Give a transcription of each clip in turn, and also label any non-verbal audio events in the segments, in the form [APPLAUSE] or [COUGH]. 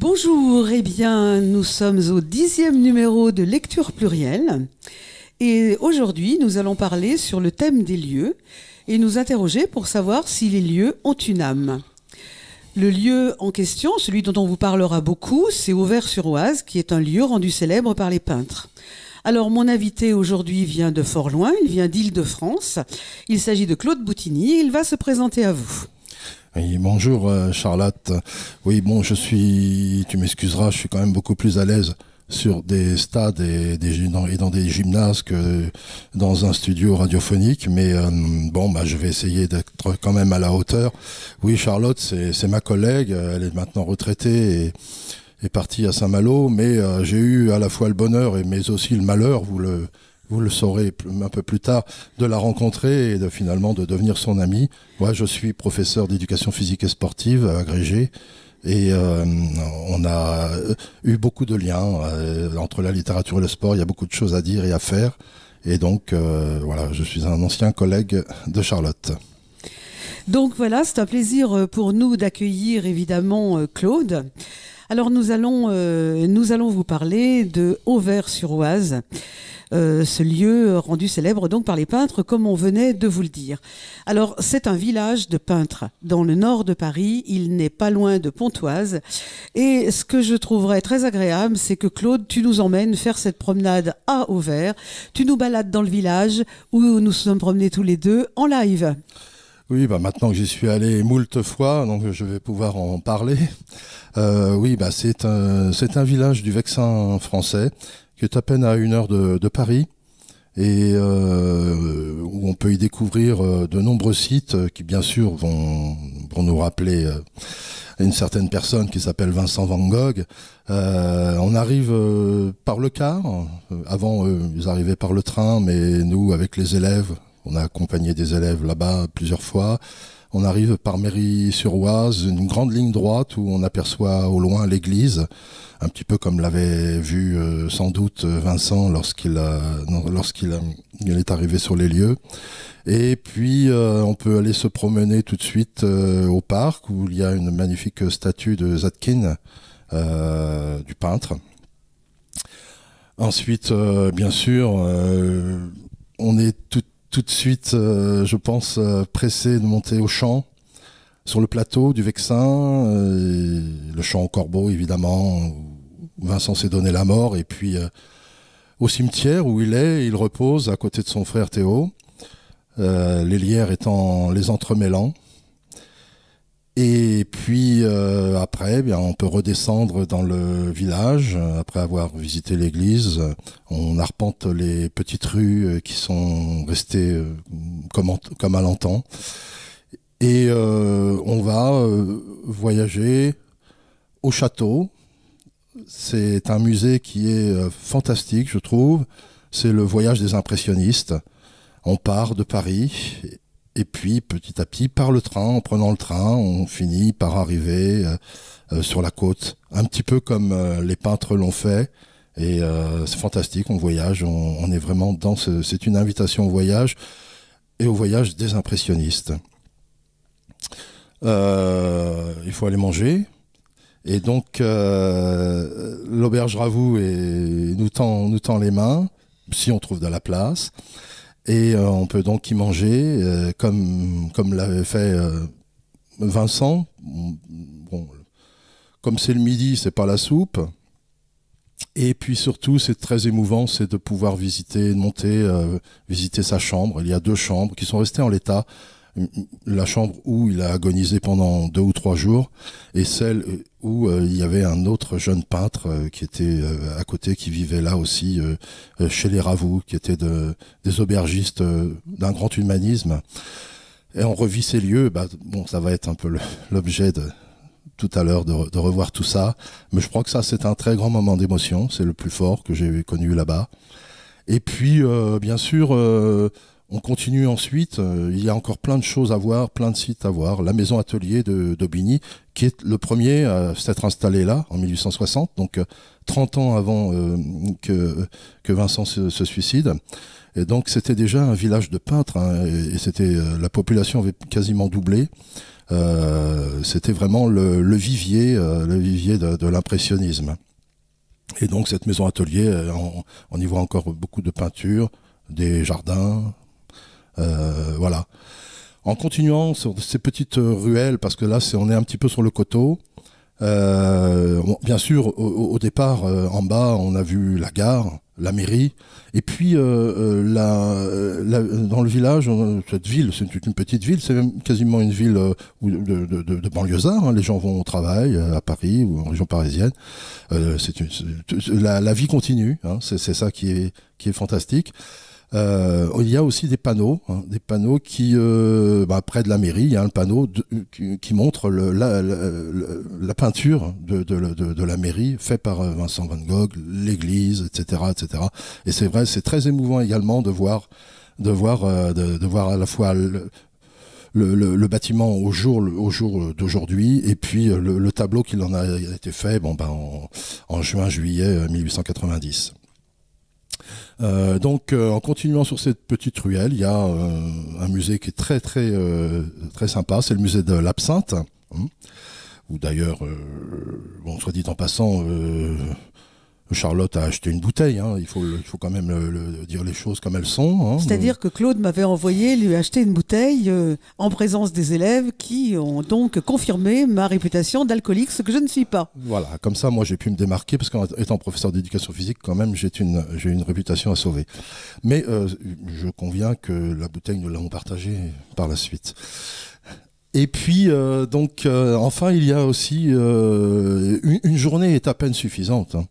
Bonjour, eh bien nous sommes au dixième numéro de Lecture plurielle et aujourd'hui nous allons parler sur le thème des lieux et nous interroger pour savoir si les lieux ont une âme. Le lieu en question, celui dont on vous parlera beaucoup, c'est Auvers-sur-Oise qui est un lieu rendu célèbre par les peintres. Alors mon invité aujourd'hui vient de fort loin, il vient d'Île-de-France, il s'agit de Claude Boutigny il va se présenter à vous. Oui, bonjour euh, Charlotte. Oui, bon, je suis, tu m'excuseras, je suis quand même beaucoup plus à l'aise sur des stades et, des, dans, des gymnases que dans un studio radiophonique. Mais euh, bon, bah, je vais essayer d'être quand même à la hauteur. Oui, Charlotte, c'est ma collègue. Elle est maintenant retraitée et est partie à Saint-Malo. Mais euh, j'ai eu à la fois le bonheur et mais aussi le malheur, vous le vous le saurez un peu plus tard, de la rencontrer et de finalement de devenir son ami. Moi, je suis professeur d'éducation physique et sportive euh, agrégé. Et euh, on a euh, eu beaucoup de liens entre la littérature et le sport. Il y a beaucoup de choses à dire et à faire. Et donc, voilà, je suis un ancien collègue de Charlotte. Donc voilà, c'est un plaisir pour nous d'accueillir évidemment Claude. Alors nous allons, euh, nous allons vous parler de Auvers-sur-Oise. Euh, ce lieu rendu célèbre donc par les peintres, comme on venait de vous le dire. Alors, c'est un village de peintres dans le nord de Paris. Il n'est pas loin de Pontoise. Et ce que je trouverais très agréable, c'est que Claude, tu nous emmènes faire cette promenade à Auvers. Tu nous balades dans le village où nous sommes promenés tous les deux en live. Oui, bah, maintenant que j'y suis allé moult fois, donc je vais pouvoir en parler. Euh, oui, bah c'est un, c'est un village du Vexin français qui est à peine à une heure de, Paris et euh, où on peut y découvrir euh, de nombreux sites qui bien sûr vont, nous rappeler une certaine personne qui s'appelle Vincent Van Gogh. on arrive par le car. Avant, ils arrivaient par le train, mais nous, avec les élèves, on a accompagné des élèves là-bas plusieurs fois. On arrive par Mairie-sur-Oise, une grande ligne droite où on aperçoit au loin l'église, un petit peu comme l'avait vu euh, sans doute Vincent lorsqu'il est arrivé sur les lieux. Et puis euh, on peut aller se promener tout de suite euh, au parc où il y a une magnifique statue de Zatkin, du peintre. Ensuite, bien sûr, on est tout tout de suite, euh, je pense, euh, pressé de monter au champ, sur le plateau du Vexin, euh, le champ au Corbeau, évidemment, où Vincent s'est donné la mort, et puis au cimetière où il est, il repose à côté de son frère Théo, les lières étant les entremêlants. Et puis euh, après, eh bien, on peut redescendre dans le village. Après avoir visité l'église, on arpente les petites rues euh, qui sont restées euh, comme, comme à l'antan. Et on va voyager au château. C'est un musée qui est fantastique, je trouve. C'est le voyage des impressionnistes. On part de Paris et puis petit à petit, par le train, en prenant le train, on finit par arriver euh, euh, sur la côte, un petit peu comme euh, les peintres l'ont fait. Et c'est fantastique, on voyage, on, est vraiment dans ce... C'est une invitation au voyage et au voyage des impressionnistes. il faut aller manger. Et donc, l'auberge Ravoux nous, nous tend les mains, si on trouve de la place. Et euh, on peut donc y manger, euh, comme, comme l'avait fait euh, Vincent. comme c'est le midi, c'est pas la soupe. Et puis surtout, c'est très émouvant, c'est de pouvoir visiter, monter, visiter sa chambre. Il y a deux chambres qui sont restées en l'état la chambre où il a agonisé pendant deux ou trois jours et celle où euh, il y avait un autre jeune peintre euh, qui était euh, à côté, qui vivait là aussi, chez les Ravoux, qui étaient des aubergistes d'un grand humanisme. Et on revit ces lieux, bah, bon, ça va être un peu l'objet tout à l'heure de, de, revoir tout ça, mais je crois que ça c'est un très grand moment d'émotion, c'est le plus fort que j'ai connu là-bas. Et puis, bien sûr, on continue ensuite, euh, il y a encore plein de choses à voir, plein de sites à voir. La maison atelier de d'Aubigny, qui est le premier à s'être installé là, en 1860, donc 30 euh, ans avant euh, que, Vincent se, suicide. Et donc c'était déjà un village de peintres, hein, et, c'était la population avait quasiment doublé. c'était vraiment le, vivier, le vivier de, l'impressionnisme. Et donc cette maison atelier, on y voit encore beaucoup de peintures, des jardins, euh, voilà. En continuant sur ces petites euh, ruelles, parce que là, on est un petit peu sur le coteau. Euh, bien sûr, au, départ, en bas, on a vu la gare, la mairie, et puis dans le village, cette ville, c'est une petite ville, c'est quasiment une ville de, de, de, hein. les gens vont au travail à Paris ou en région parisienne. c'est la, vie continue, hein. c'est ça qui est fantastique. Euh, il y a aussi des panneaux, hein, des panneaux qui, euh, bah, près de la mairie, il y a un panneau qui, qui, montre la, peinture de, la mairie fait par euh, Vincent Van Gogh, l'église, etc., etc. Et c'est vrai, c'est très émouvant également de voir, de voir, de, voir à la fois le, bâtiment au jour, au jour d'aujourd'hui et puis le, tableau qui en a été fait bon, ben, en juin-juillet 1890. Euh, donc, euh, en continuant sur cette petite ruelle, il y a euh, un musée qui est très très très sympa. C'est le musée de l'absinthe, hein. Ou d'ailleurs, bon, soit dit en passant Charlotte a acheté une bouteille, hein. il, faut, il faut quand même dire les choses comme elles sont. Hein. C'est-à-dire que Claude m'avait envoyé lui acheter une bouteille euh, en présence des élèves qui ont donc confirmé ma réputation d'alcoolique, ce que je ne suis pas. Voilà, comme ça moi j'ai pu me démarquer parce qu'en étant professeur d'éducation physique quand même j'ai une, réputation à sauver. Mais euh, je conviens que la bouteille nous l'avons partagée par la suite. Et puis, euh, donc, enfin, il y a aussi une, journée est à peine suffisante. Hein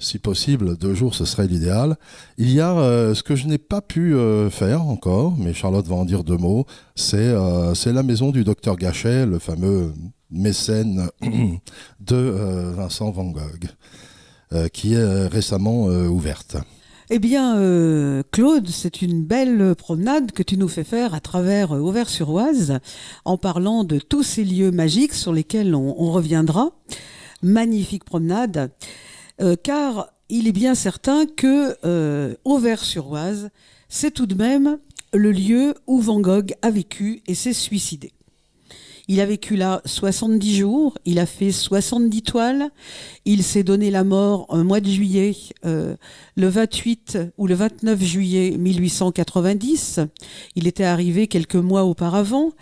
si possible, deux jours, ce serait l'idéal. Il y a euh, ce que je n'ai pas pu euh, faire encore, mais Charlotte va en dire deux mots, c'est euh, la maison du docteur Gachet, le fameux mécène [CLEARS THROAT] de Vincent Van Gogh, qui est récemment ouverte. Eh bien, Claude, c'est une belle promenade que tu nous fais faire à travers Auvers-sur-Oise, en parlant de tous ces lieux magiques sur lesquels on reviendra. Magnifique promenade. Euh, car il est bien certain que euh, Auvers-sur-Oise, c'est tout de même le lieu où Van Gogh a vécu et s'est suicidé. Il a vécu là 70 jours, il a fait 70 toiles, il s'est donné la mort un mois de juillet, euh, le 28 ou le 29 juillet 1890. Il était arrivé quelques mois auparavant.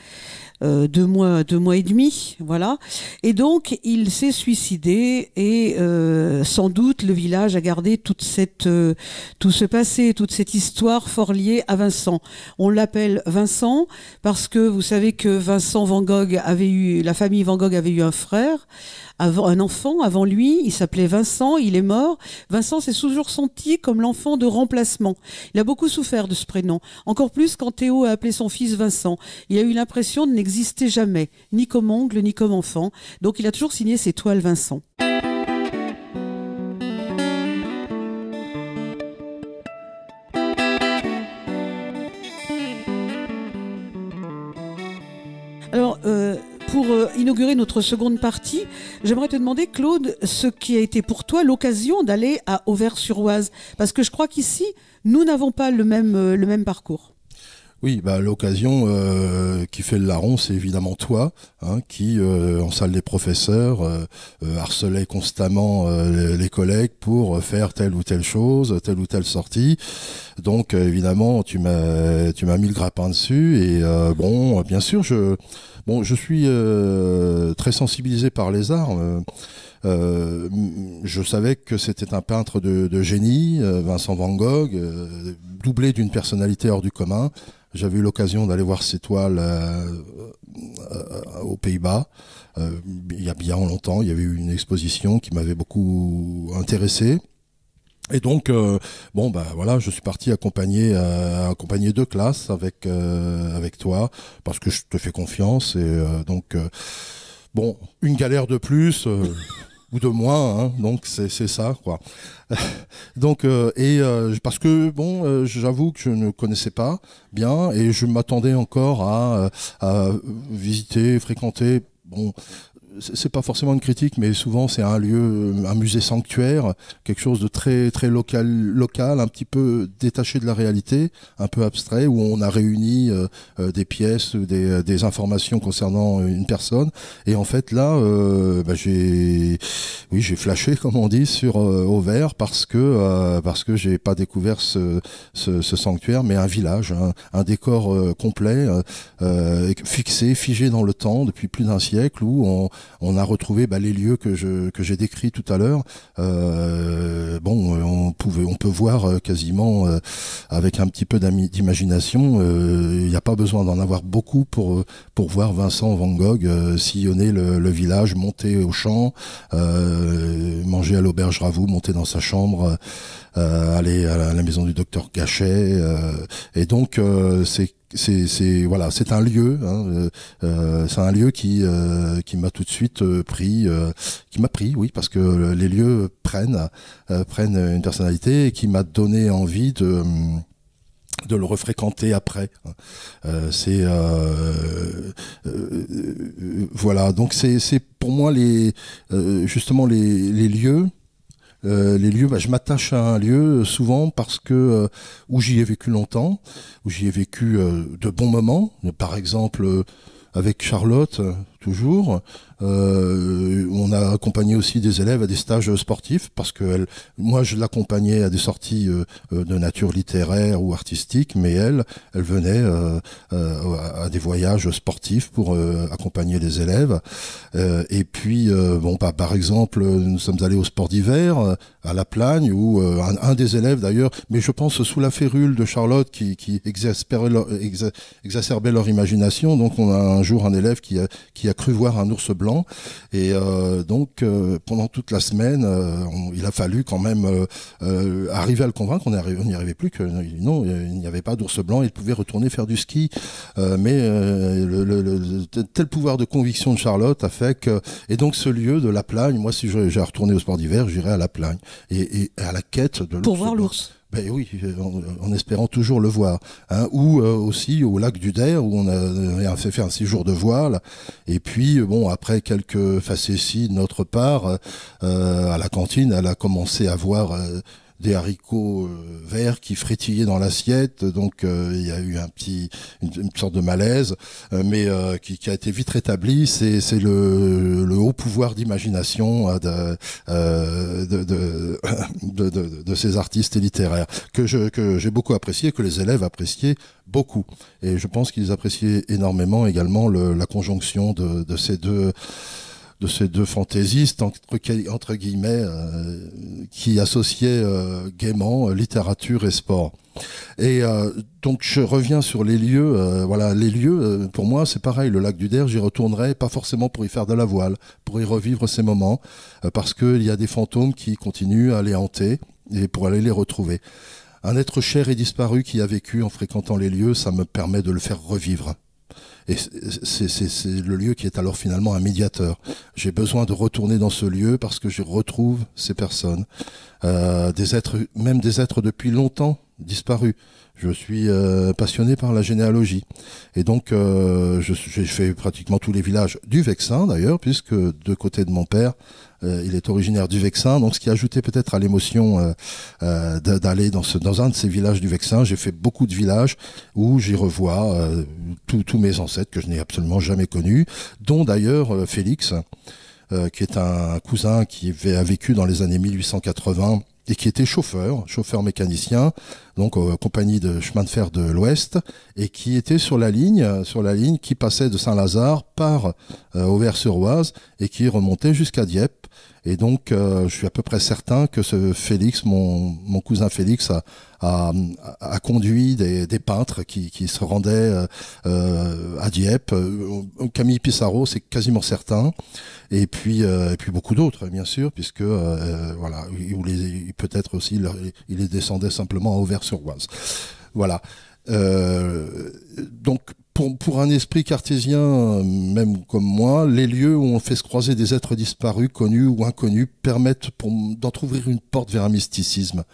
Euh, deux mois, deux mois et demi, voilà. Et donc il s'est suicidé et euh, sans doute le village a gardé toute cette, euh, tout ce passé, toute cette histoire fort liée à Vincent. On l'appelle Vincent parce que vous savez que Vincent Van Gogh avait eu, la famille Van Gogh avait eu un frère, avant, un enfant avant lui, il s'appelait Vincent, il est mort. Vincent s'est toujours senti comme l'enfant de remplacement. Il a beaucoup souffert de ce prénom, encore plus quand Théo a appelé son fils Vincent. Il a eu l'impression de n'exister jamais, ni comme ongle, ni comme enfant. Donc il a toujours signé ses toiles Vincent. pour euh, inaugurer notre seconde partie, j'aimerais te demander, Claude, ce qui a été pour toi l'occasion d'aller à Auvers-sur-Oise. Parce que je crois qu'ici, nous n'avons pas le même, euh, le même parcours. Oui, bah, l'occasion euh, qui fait le larron, c'est évidemment toi, hein, qui, euh, en salle des professeurs, euh, harcelait constamment les, collègues pour faire telle ou telle chose, telle ou telle sortie. Donc, évidemment, tu m'as, tu m'as mis le grappin dessus. Et bon, bien sûr, je, bon, je suis très sensibilisé par les arts. je savais que c'était un peintre de, génie, Vincent Van Gogh, doublé d'une personnalité hors du commun. J'avais eu l'occasion d'aller voir ces toiles euh, euh, aux Pays-Bas euh, il y a bien longtemps. Il y avait eu une exposition qui m'avait beaucoup intéressé. Et donc, bon, ben voilà, je suis parti accompagner, accompagner deux classes avec avec toi parce que je te fais confiance et donc bon, une galère de plus ou de moins, hein, donc c'est ça quoi. [LAUGHS] donc euh, et euh, parce que bon, euh, j'avoue que je ne connaissais pas bien et je m'attendais encore à, visiter, fréquenter. Bon, c'est pas forcément une critique, mais souvent c'est un lieu, un musée sanctuaire, quelque chose de très très local, local, un petit peu détaché de la réalité, un peu abstrait, où on a réuni euh, euh, des pièces, euh, des, informations concernant une personne. Et en fait là, bah, j'ai, oui, j'ai flashé [LAUGHS] comme on dit sur euh, Auvers parce que parce que j'ai pas découvert ce, ce, ce, sanctuaire, mais un village, un, un décor complet, fixé, figé dans le temps depuis plus d'un siècle, où on on a retrouvé bah, les lieux que je j'ai décrit tout à l'heure. Euh, bon, euh, on pouvait, on peut voir euh, quasiment avec un petit peu d'imagination. Il n'y a pas besoin d'en avoir beaucoup pour pour voir Vincent Van Gogh sillonner le, village, monter au champ, manger à l'auberge Ravoux, monter dans sa chambre, aller à la, maison du docteur Gachet. et donc c'est c'est voilà, c'est un lieu, hein, euh, euh, c'est un lieu qui euh, qui m'a tout de suite pris, qui m'a pris, oui, parce que les lieux prennent prennent une personnalité et qui m'a donné envie de de le refréquenter après. Hein. c'est voilà. Donc c'est pour moi les justement les, les lieux euh, les lieux, bah, je m'attache à un lieu euh, souvent parce que euh, où j'y ai vécu longtemps, où j'y ai vécu de bons moments. Par exemple, avec Charlotte, toujours. Euh, on a accompagné aussi des élèves à des stages sportifs parce que moi je l'accompagnais à des sorties euh, euh, de nature littéraire ou artistique, mais elle, elle venait à des voyages sportifs pour accompagner les élèves. et puis bon, bah, par exemple, nous sommes allés au sport d'hiver à La Plagne où un, des élèves d'ailleurs, mais je pense sous la férule de Charlotte qui, qui exacerbait leur imagination. Donc on a un jour un élève qui a, qui a cru voir un ours blanc. Et euh, donc, euh, pendant toute la semaine, euh, il a fallu quand même arriver à le convaincre. On n'y arrivait plus que non, il n'y avait pas d'ours blanc. Il pouvait retourner faire du ski. mais le, tel pouvoir de conviction de Charlotte a fait que. Et donc, ce lieu de La Plagne, moi, si j'ai retourné au sport d'hiver, j'irai à La Plagne. Et, et à la quête de l'ours. Pour voir l'ours. Ben oui, euh, en, espérant toujours le voir. Hein. Ou euh, aussi au lac du Der, où on a, euh, fait un séjour de voile. Et puis, bon, après quelques facéties de notre part, à la cantine, elle a commencé à voir des haricots euh, verts qui frétillaient dans l'assiette. Donc euh, il y a eu un petit, une, sorte de malaise, euh, mais qui, a été vite rétabli. C'est, c'est le, le, haut pouvoir d'imagination de, [COUGHS] de, de, de, ces artistes et littéraires que, je, que j'ai beaucoup apprécié, que les élèves appréciaient beaucoup. Et je pense qu'ils appréciaient énormément également le, la conjonction de, de ces deux de ces deux fantaisistes entre, guillemets euh, qui associaient euh, gaiement euh, littérature et sport. Et donc je reviens sur les lieux. voilà, les lieux, pour moi, c'est pareil. Le lac du Der, j'y retournerai, pas forcément pour y faire de la voile, pour y revivre ces moments, parce qu'il y a des fantômes qui continuent à les hanter et pour aller les retrouver. Un être cher et disparu qui a vécu en fréquentant les lieux, ça me permet de le faire revivre. Et c'est le lieu qui est alors finalement un médiateur. J'ai besoin de retourner dans ce lieu parce que je retrouve ces personnes, euh, des êtres, même des êtres depuis longtemps disparu. Je suis euh, passionné par la généalogie. Et donc, euh, j'ai fait pratiquement tous les villages du Vexin, d'ailleurs, puisque de côté de mon père, euh, il est originaire du Vexin. Donc, ce qui ajoutait peut-être à l'émotion d'aller dans, dans un de ces villages du Vexin, j'ai fait beaucoup de villages où j'y revois tous mes ancêtres que je n'ai absolument jamais connus, dont d'ailleurs Félix, qui est un cousin qui a vécu dans les années 1880 et qui était chauffeur, chauffeur mécanicien, donc euh, compagnie de chemin de fer de l'Ouest, et qui était sur la ligne, euh, sur la ligne qui passait de Saint-Lazare par euh, Auvers-sur-Oise et qui remontait jusqu'à Dieppe. Et donc, je suis à peu près certain que ce Félix, mon, cousin Félix, a, conduit des, peintres qui, se rendaient à Dieppe. Camille Pissarro, c'est quasiment certain. Et puis, et puis beaucoup d'autres, bien sûr, puisque voilà, peut-être aussi, il les descendait simplement à auvers voilà. Euh, donc, pour, pour, un esprit cartésien, même comme moi, les lieux où on fait se croiser des êtres disparus, connus ou inconnus, permettent d'entrouvrir une porte vers un mysticisme.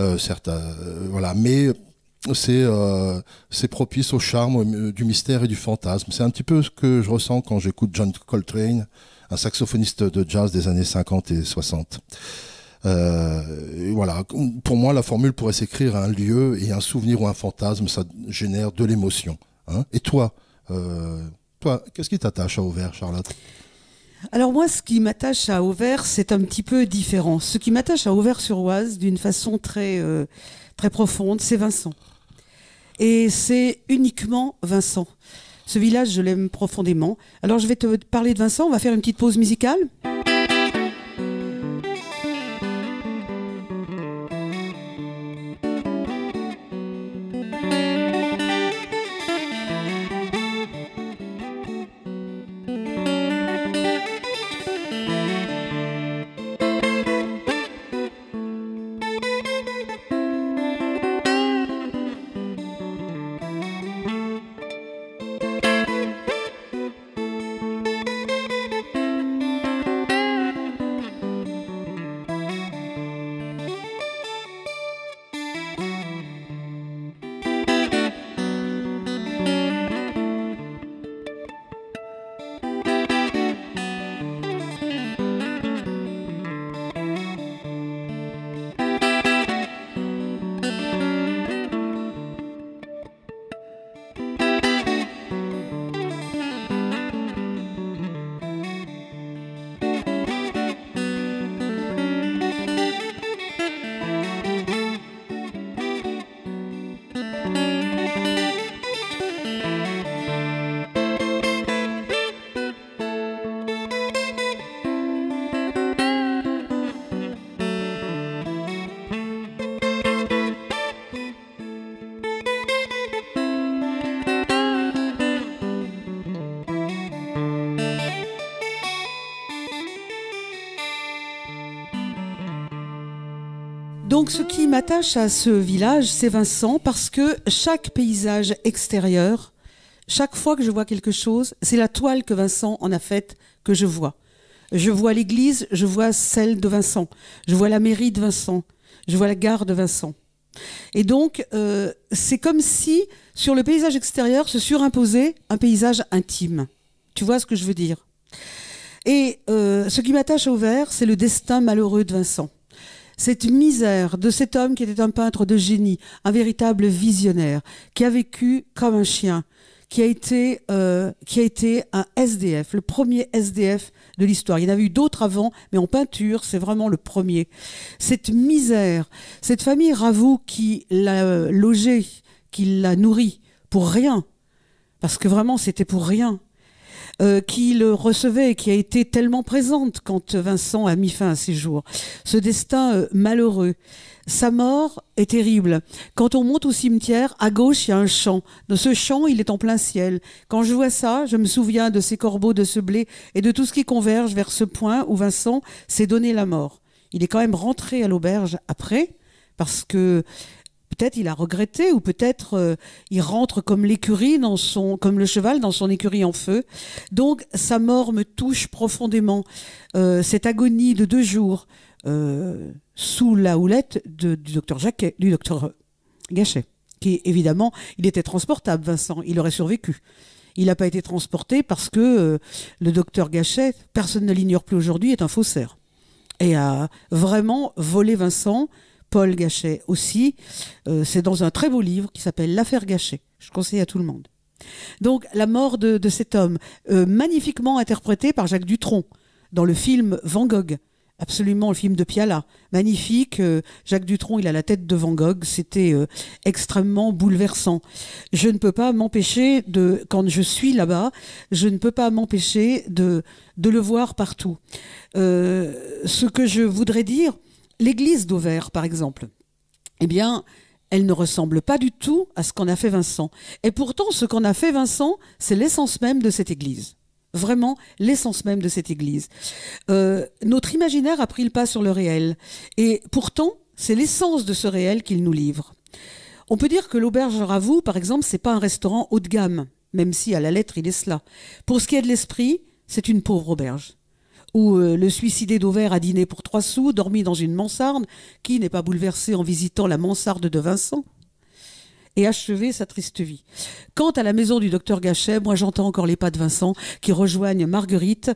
Euh, euh, voilà, mais c'est propice au charme du mystère et du fantasme. C'est un petit peu ce que je ressens quand j'écoute John Coltrane, un saxophoniste de jazz des années 50 et 60. Euh, voilà, pour moi, la formule pourrait s'écrire un lieu et un souvenir ou un fantasme, ça génère de l'émotion. Hein. et toi, euh, toi, qu'est-ce qui t'attache à Auvers, Charlotte alors moi, ce qui m'attache à Auvers, c'est un petit peu différent. Ce qui m'attache à Auvers-sur-Oise, d'une façon très euh, très profonde, c'est Vincent. Et c'est uniquement Vincent. Ce village, je l'aime profondément. Alors je vais te parler de Vincent. On va faire une petite pause musicale. ce qui m'attache à ce village, c'est Vincent, parce que chaque paysage extérieur, chaque fois que je vois quelque chose, c'est la toile que Vincent en a faite que je vois. Je vois l'église, je vois celle de Vincent, je vois la mairie de Vincent, je vois la gare de Vincent. Et donc, euh, c'est comme si sur le paysage extérieur se surimposait un paysage intime. Tu vois ce que je veux dire Et euh, ce qui m'attache au vert, c'est le destin malheureux de Vincent cette misère de cet homme qui était un peintre de génie, un véritable visionnaire, qui a vécu comme un chien, qui a été, euh, qui a été un SDF, le premier SDF de l'histoire. Il y en avait eu d'autres avant, mais en peinture, c'est vraiment le premier. Cette misère, cette famille Ravoux qui l'a logé, qui l'a nourri pour rien, parce que vraiment c'était pour rien. Euh, qui le recevait et qui a été tellement présente quand Vincent a mis fin à ses jours. Ce destin euh, malheureux. Sa mort est terrible. Quand on monte au cimetière, à gauche, il y a un champ. Dans ce champ, il est en plein ciel. Quand je vois ça, je me souviens de ces corbeaux, de ce blé et de tout ce qui converge vers ce point où Vincent s'est donné la mort. Il est quand même rentré à l'auberge après, parce que peut-être il a regretté ou peut-être euh, il rentre comme l'écurie dans son comme le cheval dans son écurie en feu. Donc sa mort me touche profondément. Euh, cette agonie de deux jours euh, sous la houlette du docteur Jacquet, du docteur Gachet, qui évidemment il était transportable Vincent, il aurait survécu. Il n'a pas été transporté parce que le docteur Gachet, personne ne l'ignore plus aujourd'hui, est un faussaire et a vraiment volé Vincent Paul Gachet aussi. Euh, c'est dans un très beau livre qui s'appelle L'affaire Gachet. Je conseille à tout le monde. Donc la mort de, cet homme, euh, magnifiquement interprété par Jacques Dutronc dans le film Van Gogh. Absolument, le film de Piala. Magnifique. Euh, Jacques Dutronc, il a la tête de Van Gogh. C'était extrêmement bouleversant. Je ne peux pas m'empêcher de, quand je suis là-bas, je ne peux pas m'empêcher de, de le voir partout. ce que je voudrais dire, L'église d'Auvers, par exemple, eh bien, elle ne ressemble pas du tout à ce qu'en a fait Vincent. Et pourtant, ce qu'en a fait Vincent, c'est l'essence même de cette église. Vraiment l'essence même de cette église. Euh, notre imaginaire a pris le pas sur le réel. Et pourtant, c'est l'essence de ce réel qu'il nous livre. On peut dire que l'auberge Ravoux, par exemple, c'est pas un restaurant haut de gamme, même si à la lettre il est cela. Pour ce qui est de l'esprit, c'est une pauvre auberge où euh, le suicidé d'Auvert a dîné pour trois sous, dormi dans une mansarde, qui n'est pas bouleversé en visitant la mansarde de Vincent et achever sa triste vie. Quant à la maison du docteur Gachet, moi j'entends encore les pas de Vincent qui rejoignent Marguerite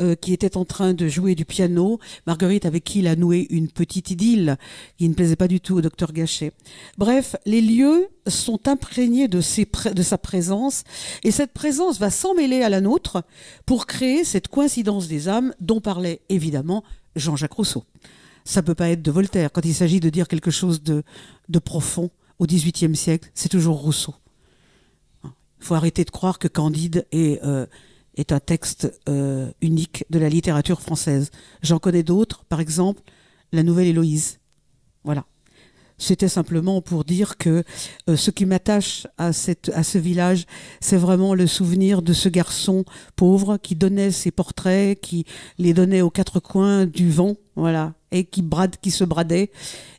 euh, qui était en train de jouer du piano, Marguerite avec qui il a noué une petite idylle qui ne plaisait pas du tout au docteur Gachet. Bref, les lieux sont imprégnés de, sa présence et cette présence va s'emmêler à la nôtre pour créer cette coïncidence des âmes dont parlait évidemment Jean-Jacques Rousseau ça peut pas être de Voltaire quand il s'agit de dire quelque chose de profond au XVIIIe siècle, c'est toujours Rousseau. Il faut arrêter de croire que Candide est, euh, un texte euh, unique de la littérature française. J'en connais d'autres, par exemple la nouvelle Héloïse. Voilà. C'était simplement pour dire que euh, ce qui m'attache à, à ce village, c'est vraiment le souvenir de ce garçon pauvre qui donnait ses portraits, qui les donnait aux quatre coins du vent voilà. Et qui, se bradait.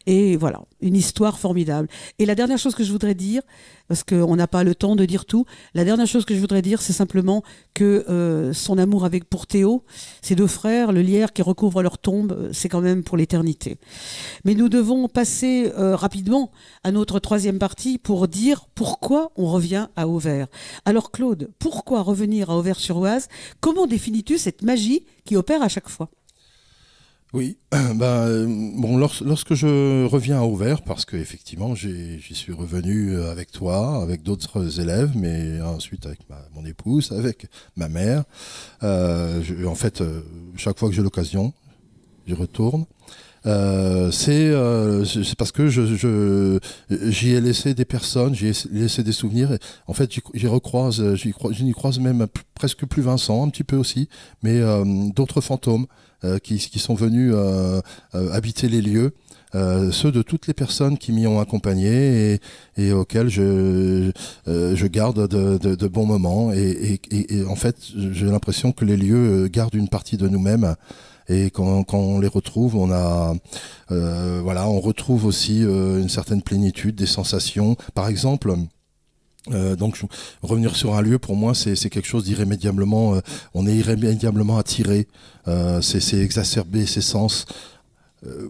Et voilà, une histoire formidable. Et la dernière chose que je voudrais dire, parce qu'on n'a pas le temps de dire tout, la dernière chose que je voudrais dire, c'est simplement que euh, son amour avec pour Théo, ses deux frères, le lierre qui recouvre leur tombe, c'est quand même pour l'éternité. Mais nous devons passer euh, rapidement à notre troisième partie pour dire pourquoi on revient à Auvers. Alors Claude, pourquoi revenir à Auvers-sur-Oise Comment définis-tu cette magie qui opère à chaque fois oui, [CLEARS THROAT] ben bon, lorsque je reviens à Auvers, parce qu'effectivement j'y suis revenu euh, avec toi, avec d'autres élèves, mais ensuite avec ma, mon épouse, avec ma mère, euh, en fait, chaque fois que j'ai l'occasion, j'y retourne. c'est parce que j'y je, j'y ai laissé des personnes, j'y ai laissé des souvenirs. en fait, j'y recroise, je n'y croise même presque plus Vincent, un petit peu aussi, mais d'autres fantômes. Euh, qui, qui, sont venus euh, euh, habiter les lieux. Euh, ceux de toutes les personnes qui m'y ont accompagné et, et auxquels je, je garde de, de, de, bons moments. Et, et, et en fait, j'ai l'impression que les lieux gardent une partie de nous-mêmes. Et quand, quand, on les retrouve, on a, euh, voilà, on retrouve aussi une certaine plénitude, des sensations. Par exemple, euh, donc revenir sur un lieu pour moi c'est quelque chose d'irrémédiablement euh, on est irrémédiablement attiré euh, c'est exacerber ses sens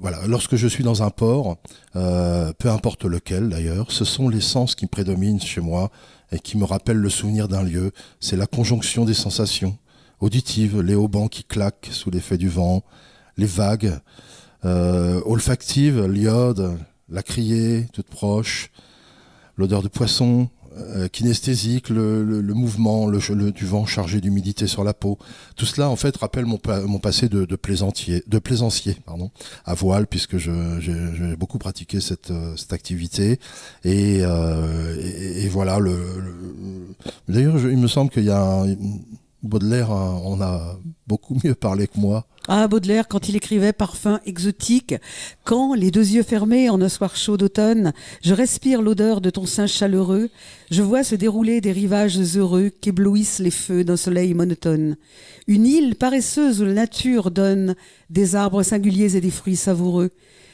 voilà, lorsque je suis dans un port, peu importe lequel d'ailleurs, ce sont les sens qui prédominent chez moi et qui me rappellent le souvenir d'un lieu. C'est la conjonction des sensations auditives, les haubans qui claquent sous l'effet du vent, les vagues, olfactives, l'iode, la criée toute proche, l'odeur de poisson, euh, kinesthésique, le, mouvement le, du vent chargé d'humidité sur la peau. Tout cela, en fait, rappelle mon, mon passé de, de plaisancier pardon, à voile, puisque j'ai beaucoup pratiqué cette, euh, activité. Et, euh, voilà, d'ailleurs, il me semble qu'il y a... Un, Baudelaire hein, on a beaucoup mieux parlé que moi ah, Baudelaire, quand il écrivait Parfum exotique, quand, les deux yeux fermés en un soir chaud d'automne, je respire l'odeur de ton sein chaleureux, je vois se dérouler des rivages heureux qu'éblouissent les feux d'un soleil monotone. Une île paresseuse où la nature donne des arbres singuliers et des fruits savoureux,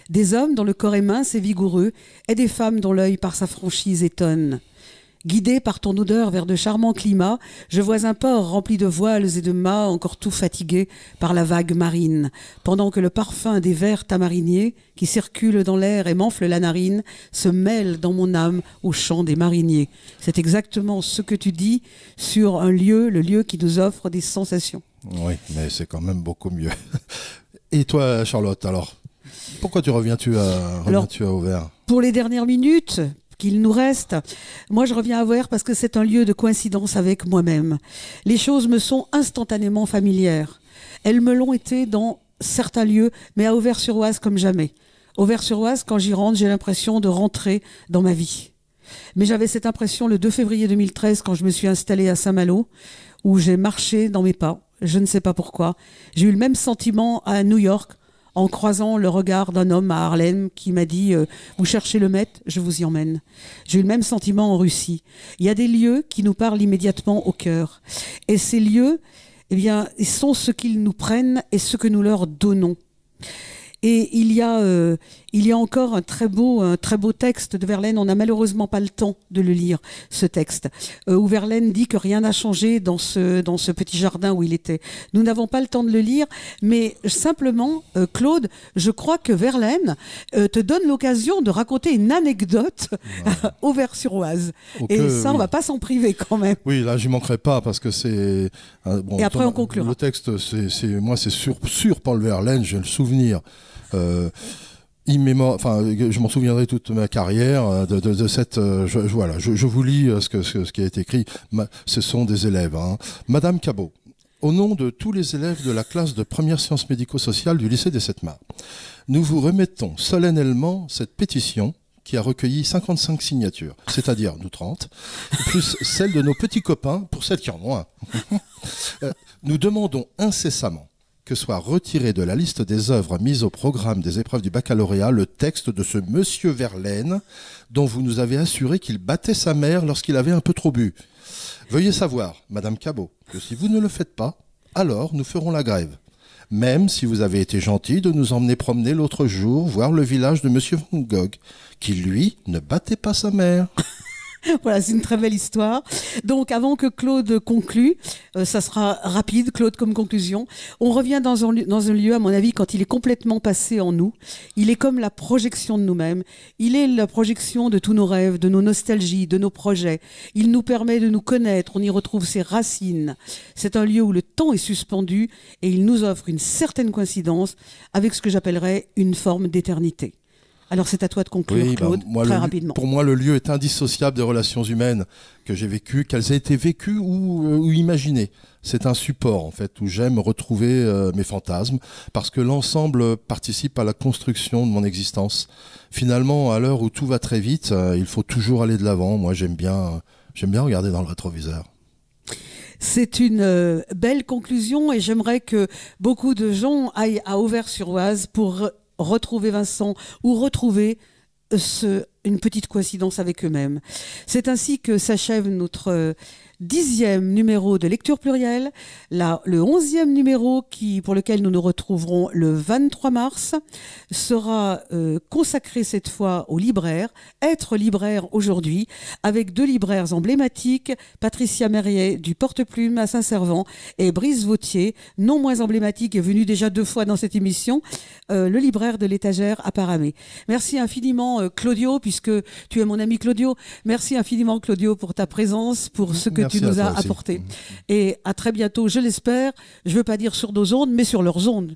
des hommes dont le corps est mince et vigoureux, et des femmes dont l'œil par sa franchise étonne. Guidé par ton odeur vers de charmants climats, je vois un port rempli de voiles et de mâts encore tout fatigués par la vague marine, pendant que le parfum des vers tamariniers qui circulent dans l'air et m'enfle la narine se mêle dans mon âme au chant des mariniers. C'est exactement ce que tu dis sur un lieu, le lieu qui nous offre des sensations. Oui, mais c'est quand même beaucoup mieux. [LAUGHS] Et toi, Charlotte, alors pourquoi tu reviens-tu à, reviens Pour les dernières minutes, qu'il nous reste. Moi, je reviens à voir parce que c'est un lieu de coïncidence avec moi-même. Les choses me sont instantanément familières. Elles me l'ont été dans certains lieux, mais à Auvers-sur-Oise comme jamais. Auvers-sur-Oise, quand j'y rentre, j'ai l'impression de rentrer dans ma vie. Mais j'avais cette impression le 2 février 2013 quand je me suis installée à Saint-Malo, où j'ai marché dans mes pas. Je ne sais pas pourquoi. J'ai eu le même sentiment à New York en croisant le regard d'un homme à Harlem qui m'a dit euh, Vous cherchez le maître, je vous y emmène. J'ai eu le même sentiment en Russie. Il y a des lieux qui nous parlent immédiatement au cœur. Et ces lieux, eh bien, ils sont ce qu'ils nous prennent et ce que nous leur donnons. Et il y a, euh, il y a encore un très beau, un très beau texte de Verlaine. On n'a malheureusement pas le temps de le lire, ce texte, euh, où Verlaine dit que rien n'a changé dans ce, dans ce petit jardin où il était. Nous n'avons pas le temps de le lire, mais simplement, euh, Claude, je crois que Verlaine euh, te donne l'occasion de raconter une anecdote [LAUGHS] au vert sur oise Et ça, on va pas s'en priver quand même. Oui, là, j'y manquerai pas parce que c'est. Bon, Et après, on conclura. Le texte, c'est moi, c'est sur, sur Paul Verlaine, j'ai le souvenir enfin, je m'en souviendrai toute ma carrière euh, de, cette. Euh, je, voilà, je, vous lis euh, ce, que, ce, qui est écrit. ce sont des élèves. Hein. Madame Cabot, au nom de tous les élèves de la classe de première sciences médico-sociales du lycée des Sept-Mars, nous vous remettons solennellement cette pétition qui a recueilli 55 signatures, c'est-à-dire nous 30, plus celle de nos petits copains, pour celles qui en ont un. nous demandons incessamment que soit retiré de la liste des œuvres mises au programme des épreuves du baccalauréat le texte de ce monsieur Verlaine dont vous nous avez assuré qu'il battait sa mère lorsqu'il avait un peu trop bu. Veuillez savoir, Madame Cabot, que si vous ne le faites pas, alors nous ferons la grève. Même si vous avez été gentil de nous emmener promener l'autre jour voir le village de Monsieur Van Gogh, qui lui ne battait pas sa mère. [LAUGHS] voilà, c'est une très belle histoire. Donc, avant que Claude conclue, euh, ça sera rapide, Claude, comme conclusion. On revient dans un, dans un lieu, à mon avis, quand il est complètement passé en nous. Il est comme la projection de nous-mêmes. Il est la projection de tous nos rêves, de nos nostalgies, de nos projets. Il nous permet de nous connaître. On y retrouve ses racines. C'est un lieu où le temps est suspendu et il nous offre une certaine coïncidence avec ce que j'appellerais une forme d'éternité. Alors c'est à toi de conclure, bah, Claude, très rapidement. Pour moi, le lieu est indissociable des relations humaines que j'ai vécues, qu'elles aient été vécues ou, euh, imaginées. C'est un support, en fait, où j'aime retrouver euh, mes fantasmes, parce que l'ensemble participe à la construction de mon existence. Finalement, à l'heure où tout va très vite, euh, il faut toujours aller de l'avant. Moi, j'aime bien, j'aime bien regarder dans le rétroviseur. C'est une belle conclusion et j'aimerais que beaucoup de gens aillent à Auvers-sur-Oise pour retrouver Vincent ou retrouver euh, une petite coïncidence avec eux-mêmes. C'est ainsi que s'achève notre euh, dixième numéro de lecture plurielle, le onzième numéro qui, pour lequel nous nous retrouverons le 23 mars sera euh, consacré cette fois aux libraires, être libraire aujourd'hui, avec deux libraires emblématiques, Patricia Merrier du Porte-Plume à Saint-Servant et Brice Vautier, non moins emblématique et venu déjà deux fois dans cette émission, euh, le libraire de l'étagère à Paramé. Merci infiniment euh, Claudio, puisque tu es mon ami Claudio, merci infiniment Claudio pour ta présence, pour ce que tu nous as apporté. Mm. Et à très bientôt, je l'espère, je ne veux pas dire sur nos ondes, mais sur leurs ondes.